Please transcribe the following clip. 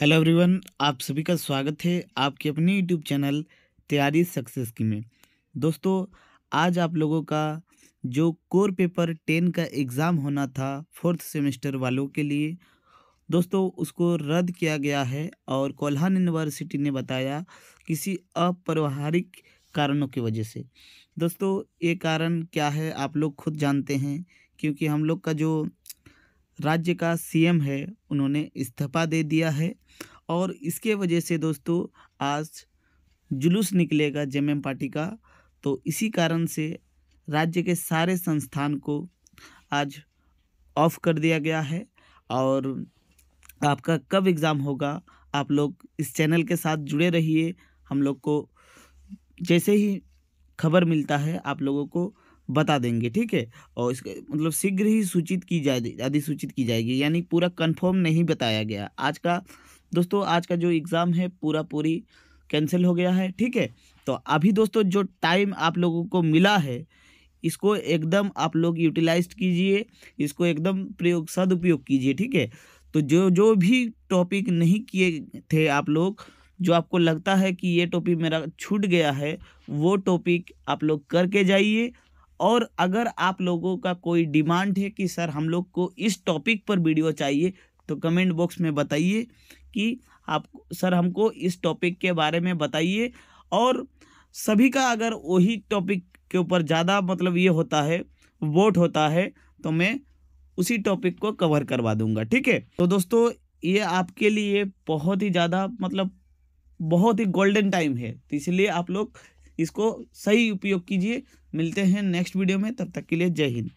hello everyone आप सभी का स्वागत है आपके अपने यूट्यूब चैनल तैयारी सक्सेस की में दोस्तों आज आप लोगों का जो कोर पेपर टेन का एग्ज़ाम होना था फोर्थ सेमेस्टर वालों के लिए दोस्तों उसको रद्द किया गया है और कोल्हान यूनिवर्सिटी ने बताया किसी अपरिवारिक कारणों की वजह से दोस्तों ये कारण क्या है आप लोग खुद जानते हैं क्योंकि हम लोग का जो राज्य का सीएम है उन्होंने इस्तीफा दे दिया है और इसके वजह से दोस्तों आज जुलूस निकलेगा जे पार्टी का तो इसी कारण से राज्य के सारे संस्थान को आज ऑफ कर दिया गया है और आपका कब एग्ज़ाम होगा आप लोग इस चैनल के साथ जुड़े रहिए हम लोग को जैसे ही खबर मिलता है आप लोगों को बता देंगे ठीक है और इसके मतलब शीघ्र ही सूचित की जाए अधिसूचित की जाएगी यानी पूरा कंफर्म नहीं बताया गया आज का दोस्तों आज का जो एग्ज़ाम है पूरा पूरी कैंसिल हो गया है ठीक है तो अभी दोस्तों जो टाइम आप लोगों को मिला है इसको एकदम आप लोग यूटिलाइज कीजिए इसको एकदम प्रयोग सदुपयोग कीजिए ठीक है तो जो जो भी टॉपिक नहीं किए थे आप लोग जो आपको लगता है कि ये टॉपिक मेरा छूट गया है वो टॉपिक आप लोग करके जाइए और अगर आप लोगों का कोई डिमांड है कि सर हम लोग को इस टॉपिक पर वीडियो चाहिए तो कमेंट बॉक्स में बताइए कि आप सर हमको इस टॉपिक के बारे में बताइए और सभी का अगर वही टॉपिक के ऊपर ज़्यादा मतलब ये होता है वोट होता है तो मैं उसी टॉपिक को कवर करवा दूंगा ठीक है तो दोस्तों ये आपके लिए बहुत ही ज़्यादा मतलब बहुत ही गोल्डन टाइम है तो इसलिए आप लोग इसको सही उपयोग कीजिए मिलते हैं नेक्स्ट वीडियो में तब तक के लिए जय हिंद